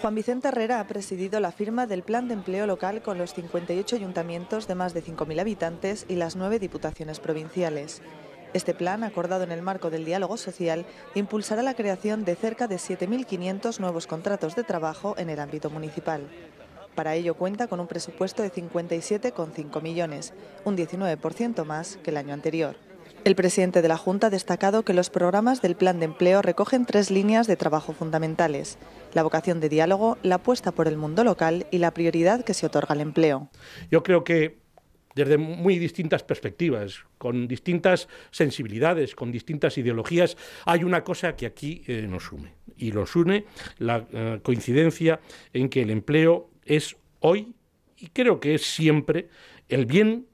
Juan Vicente Herrera ha presidido la firma del Plan de Empleo Local con los 58 ayuntamientos de más de 5.000 habitantes y las nueve diputaciones provinciales. Este plan, acordado en el marco del diálogo social, impulsará la creación de cerca de 7.500 nuevos contratos de trabajo en el ámbito municipal. Para ello cuenta con un presupuesto de 57,5 millones, un 19% más que el año anterior. El presidente de la Junta ha destacado que los programas del Plan de Empleo recogen tres líneas de trabajo fundamentales, la vocación de diálogo, la apuesta por el mundo local y la prioridad que se otorga al empleo. Yo creo que desde muy distintas perspectivas, con distintas sensibilidades, con distintas ideologías, hay una cosa que aquí eh, nos une. Y nos une la eh, coincidencia en que el empleo es hoy, y creo que es siempre, el bien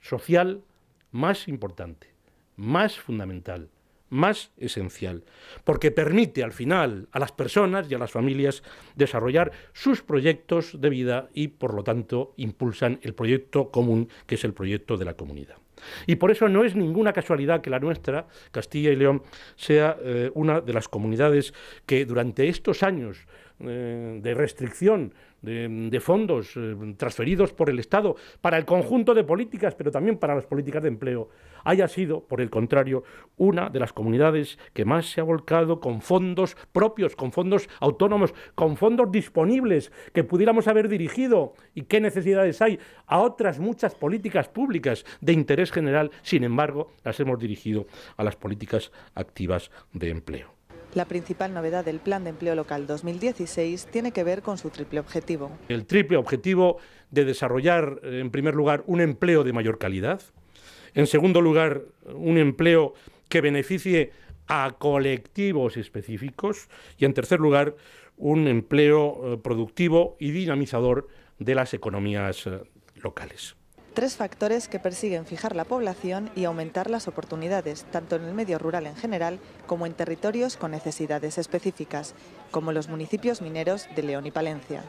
social más importante más fundamental, más esencial, porque permite al final a las personas y a las familias desarrollar sus proyectos de vida y por lo tanto impulsan el proyecto común que es el proyecto de la comunidad. Y por eso no es ninguna casualidad que la nuestra, Castilla y León, sea eh, una de las comunidades que durante estos años eh, de restricción de, fondos eh, transferidos por el Estado para el conjunto de políticas, pero también para las políticas de empleo, haya sido, por el contrario, una de las comunidades que más se ha volcado con fondos propios, con fondos autónomos, con fondos disponibles que pudiéramos haber dirigido y qué necesidades hay a otras muchas políticas públicas de interés general, sin embargo, las hemos dirigido a las políticas activas de empleo. La principal novedad del Plan de Empleo Local 2016 tiene que ver con su triple objetivo. El triple objetivo de desarrollar, eh, en primer lugar, un empleo de mayor calidad, en segundo lugar, un empleo que beneficie a colectivos específicos y, en tercer lugar, un empleo eh, productivo y dinamizador de las economías eh, locales tres factores que persiguen fijar la población y aumentar las oportunidades, tanto en el medio rural en general como en territorios con necesidades específicas, como los municipios mineros de León y Palencia.